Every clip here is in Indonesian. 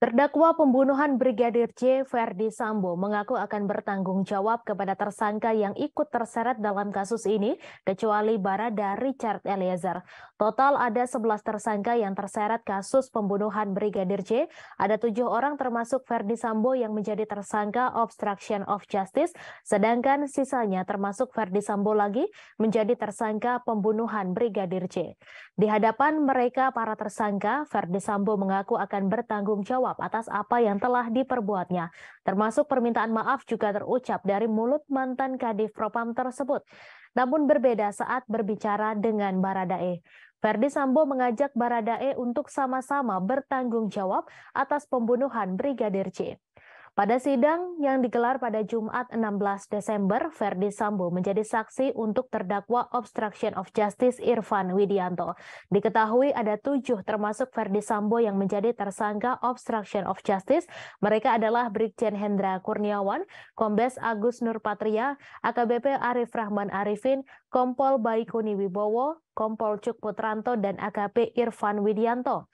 Terdakwa pembunuhan Brigadir J. Ferdi Sambo mengaku akan bertanggung jawab kepada tersangka yang ikut terseret dalam kasus ini, kecuali Barada Richard Eliezer. Total ada 11 tersangka yang terseret kasus pembunuhan Brigadir J. Ada tujuh orang termasuk Ferdi Sambo yang menjadi tersangka obstruction of justice, sedangkan sisanya termasuk Ferdi Sambo lagi menjadi tersangka pembunuhan Brigadir J. Di hadapan mereka para tersangka, Ferdi Sambo mengaku akan bertanggung jawab jawab atas apa yang telah diperbuatnya. Termasuk permintaan maaf juga terucap dari mulut mantan Kadif Propam tersebut. Namun berbeda saat berbicara dengan Baradae. Verdi Sambo mengajak Baradae untuk sama-sama bertanggung jawab atas pembunuhan Brigadir C. Pada sidang yang digelar pada Jumat 16 Desember, Verdi Sambo menjadi saksi untuk terdakwa obstruction of justice Irfan Widianto. Diketahui ada tujuh termasuk Verdi Sambo yang menjadi tersangka obstruction of justice. Mereka adalah Brigjen Hendra Kurniawan, Kombes Agus Nurpatria, AKBP Arif Rahman Arifin, Kompol Baikuni Wibowo, Kompol Cuk Putranto, dan AKP Irfan Widianto.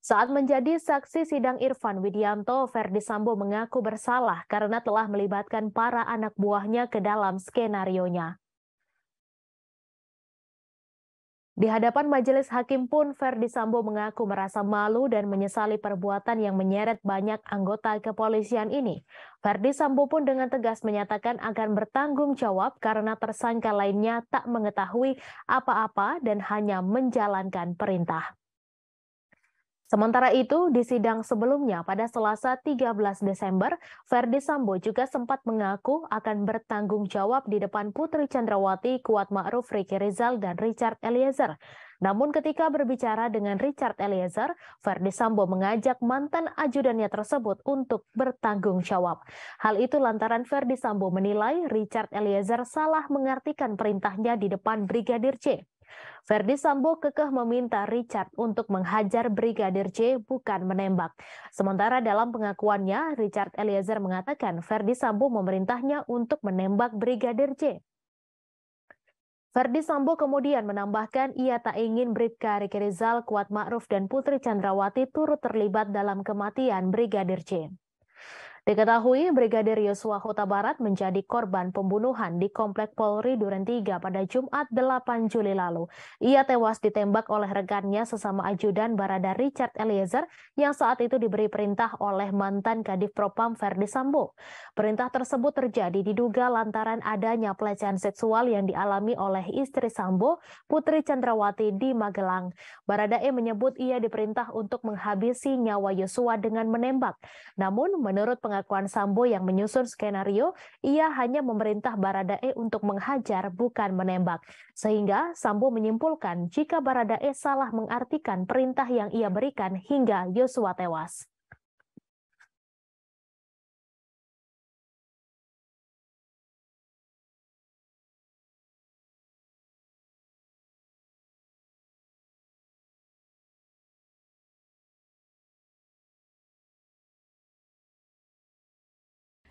Saat menjadi saksi sidang Irfan Widianto, Verdi Sambo mengaku bersalah karena telah melibatkan para anak buahnya ke dalam skenario nya. Di hadapan majelis hakim pun, Verdi Sambo mengaku merasa malu dan menyesali perbuatan yang menyeret banyak anggota kepolisian ini. Verdi Sambo pun dengan tegas menyatakan akan bertanggung jawab karena tersangka lainnya tak mengetahui apa-apa dan hanya menjalankan perintah. Sementara itu, di sidang sebelumnya pada Selasa 13 Desember, Verdi Sambo juga sempat mengaku akan bertanggung jawab di depan Putri Chandrawati, Kuat Ma'ruf, Riki Rizal, dan Richard Eliezer. Namun ketika berbicara dengan Richard Eliezer, Verdi Sambo mengajak mantan ajudannya tersebut untuk bertanggung jawab. Hal itu lantaran Verdi Sambo menilai Richard Eliezer salah mengartikan perintahnya di depan Brigadir C. Verdi Sambo kekeh meminta Richard untuk menghajar Brigadir J bukan menembak. Sementara dalam pengakuannya, Richard Eliezer mengatakan Verdi Sambo memerintahnya untuk menembak Brigadir J. Verdi Sambo kemudian menambahkan ia tak ingin Bribka Riki Rizal, Kuat Ma'ruf, dan Putri Chandrawati turut terlibat dalam kematian Brigadir J. Diketahui Brigadir Yosua Huta Barat menjadi korban pembunuhan di Komplek Polri Duren 3 pada Jumat 8 Juli lalu. Ia tewas ditembak oleh rekannya sesama ajudan Barada Richard Eliezer yang saat itu diberi perintah oleh mantan Kadif Propam Verdi Sambo. Perintah tersebut terjadi diduga lantaran adanya pelecehan seksual yang dialami oleh istri Sambo, Putri Chandrawati di Magelang. Barada E menyebut ia diperintah untuk menghabisi nyawa Yosua dengan menembak. Namun menurut pengakuan pengakuan Sambo yang menyusun skenario, ia hanya memerintah Baradae untuk menghajar bukan menembak. Sehingga Sambo menyimpulkan jika Baradae salah mengartikan perintah yang ia berikan hingga Yosua tewas.